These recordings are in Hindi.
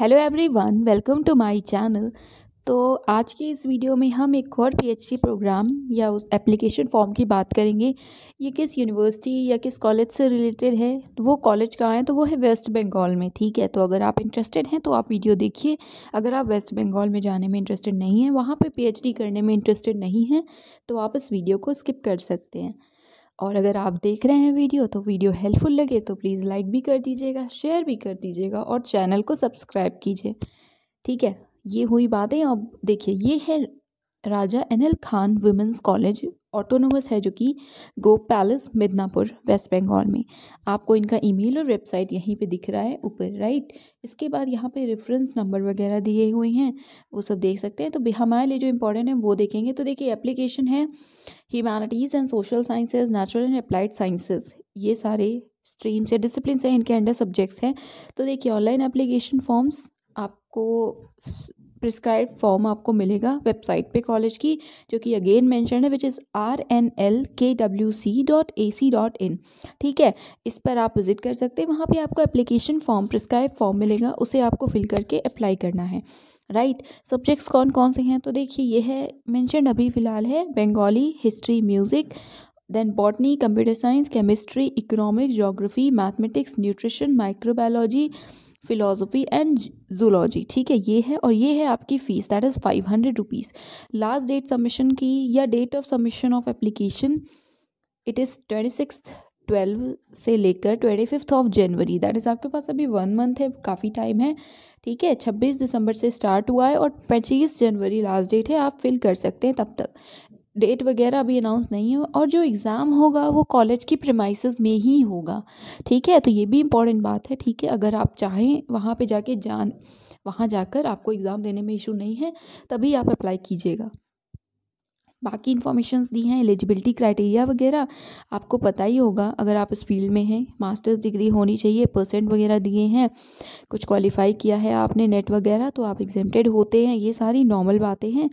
Hello everyone welcome to my channel तो आज के इस वीडियो में हम एक और पीएचडी प्रोग्राम या उस एप्लीकेशन फॉर्म की बात करेंगे ये किस यूनिवर्सिटी या किस कॉलेज से रिलेटेड है तो वो कॉलेज कहाँ है तो वो है वेस्ट बंगाल में ठीक है तो अगर आप इंटरेस्टेड हैं तो आप वीडियो देखिए अगर आप वेस्ट बंगाल में जाने में इंटरेस्टेड नहीं हैं वहाँ पर पी करने में इंटरेस्टेड नहीं हैं तो आप इस वीडियो को स्किप कर सकते हैं और अगर आप देख रहे हैं वीडियो तो वीडियो हेल्पफुल लगे तो प्लीज़ लाइक भी कर दीजिएगा शेयर भी कर दीजिएगा और चैनल को सब्सक्राइब कीजिए ठीक है ये हुई बातें अब देखिए ये है Raja N L Khan women's college autonomous है जो कि गो पैलेस मिदनापुर वेस्ट बंगाल में आपको इनका ईमेल और वेबसाइट यहीं पे दिख रहा है ऊपर राइट इसके बाद यहाँ पे रेफरेंस नंबर वगैरह दिए हुए हैं वो सब देख सकते हैं तो हमारे लिए जो इम्पोर्टेंट है वो देखेंगे तो देखिए एप्लीकेशन है humanities and social sciences natural and applied sciences ये सारे स्ट्रीम्स या डिसिप्लिन हैं इनके अंडर सब्जेक्ट्स हैं तो देखिए ऑनलाइन एप्लीकेशन फॉर्म्स आपको प्रिस्क्राइब फॉर्म आपको मिलेगा वेबसाइट पे कॉलेज की जो कि अगेन मेंशन है which is R N L K W C dot A C dot in ठीक है इस पर आप विज़िट कर सकते हैं वहाँ पे आपको एप्लीकेशन फॉर्म प्रिस्क्राइब फॉर्म मिलेगा उसे आपको फिल करके अप्लाई करना है राइट right. सब्जेक्ट्स कौन कौन से हैं तो देखिए ये है मैंशन अभी फ़िलहाल है Bengali history music then botany computer science chemistry economics geography mathematics nutrition microbiology philosophy and zoology ठीक है ये है और ये है आपकी fees that is five hundred rupees last date submission की या date of submission of application it is twenty six twelve से लेकर twenty fifth of January that is आपके पास अभी वन मंथ है काफ़ी टाइम है ठीक है छब्बीस दिसंबर से स्टार्ट हुआ है और पच्चीस जनवरी लास्ट डेट है आप फिल कर सकते हैं तब तक डेट वगैरह अभी अनाउंस नहीं है और जो एग्ज़ाम होगा वो कॉलेज की प्रेमाइस में ही होगा ठीक है तो ये भी इम्पॉर्टेंट बात है ठीक है अगर आप चाहें वहाँ पे जाके जान वहाँ जाकर आपको एग्ज़ाम देने में इशू नहीं है तभी आप अप्लाई कीजिएगा बाकी इन्फॉर्मेशंस दी हैं एलिजिबिलिटी क्राइटेरिया वगैरह आपको पता ही होगा अगर आप इस फील्ड में हैं मास्टर्स डिग्री होनी चाहिए परसेंट वगैरह दिए हैं कुछ क्वालिफाई किया है आपने नेट वगैरह तो आप एग्जेम्प्टेड होते हैं ये सारी नॉर्मल बातें हैं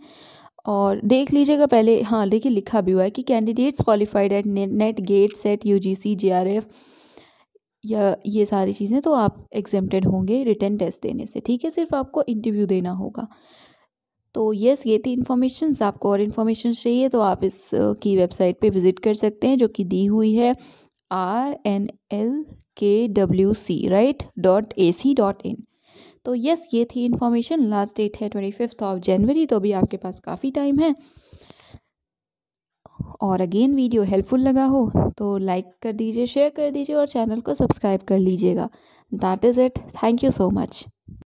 और देख लीजिएगा पहले हाँ देखिए लिखा भी हुआ है कि candidates qualified at NET GATE SET U G C J R F या ये सारी चीज़ें तो आप एग्जेम्प्टेड होंगे रिटर्न टेस्ट देने से ठीक है सिर्फ आपको इंटरव्यू देना होगा तो यस ये थी इन्फॉर्मेशन आपको और इन्फॉर्मेशन चाहिए तो आप इस की वेबसाइट पे विज़िट कर सकते हैं जो कि दी हुई है R N L K W C right dot A C dot in तो यस ये थी इन्फॉर्मेशन लास्ट डेट है ट्वेंटी फिफ्थ ऑफ जनवरी तो अभी आपके पास काफ़ी टाइम है और अगेन वीडियो हेल्पफुल लगा हो तो लाइक कर दीजिए शेयर कर दीजिए और चैनल को सब्सक्राइब कर लीजिएगा that is it thank you so much